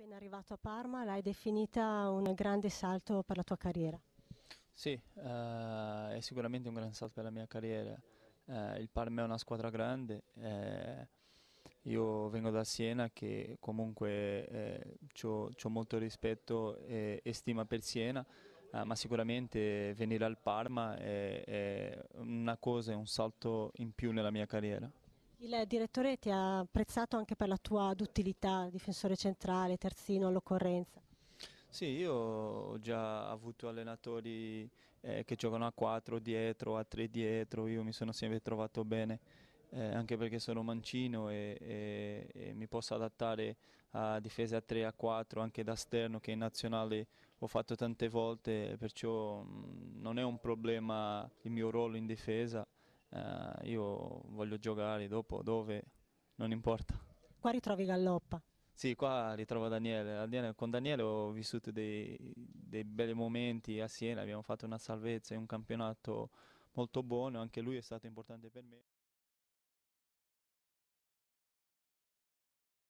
appena arrivato a Parma l'hai definita un grande salto per la tua carriera. Sì, eh, è sicuramente un grande salto per la mia carriera. Eh, il Parma è una squadra grande. Eh, io vengo da Siena che comunque eh, ho molto rispetto e, e stima per Siena. Uh, ma sicuramente venire al Parma è, è una cosa, è un salto in più nella mia carriera. Il direttore ti ha apprezzato anche per la tua duttilità, difensore centrale, terzino all'occorrenza. Sì, io ho già avuto allenatori eh, che giocano a 4 dietro, a 3 dietro, io mi sono sempre trovato bene, eh, anche perché sono mancino e, e, e, mi posso adattare a difese a 3, a 4, anche da esterno che in nazionale ho fatto tante volte, perciò mh, mm, non è un problema il mio ruolo in difesa eh, io voglio giocare dopo, dove, non importa. Qua ritrovi Galloppa. Sì, qua ritrovo Daniele. Con Daniele ho vissuto dei, dei bei momenti a Siena, abbiamo fatto una salvezza e un campionato molto buono, anche lui è stato importante per me.